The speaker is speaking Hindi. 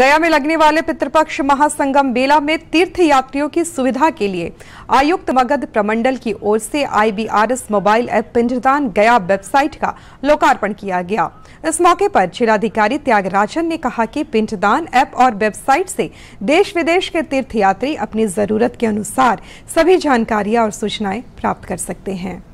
गया में लगने वाले पितृपक्ष महासंगम मेला में तीर्थ यात्रियों की सुविधा के लिए आयुक्त मगध प्रमंडल की ओर से आईबीआरएस मोबाइल ऐप पिंडदान गया वेबसाइट का लोकार्पण किया गया इस मौके पर जिलाधिकारी त्यागराजन ने कहा कि पिंडदान ऐप और वेबसाइट से देश विदेश के तीर्थ यात्री अपनी जरूरत के अनुसार सभी जानकारियां और सूचनाएं प्राप्त कर सकते हैं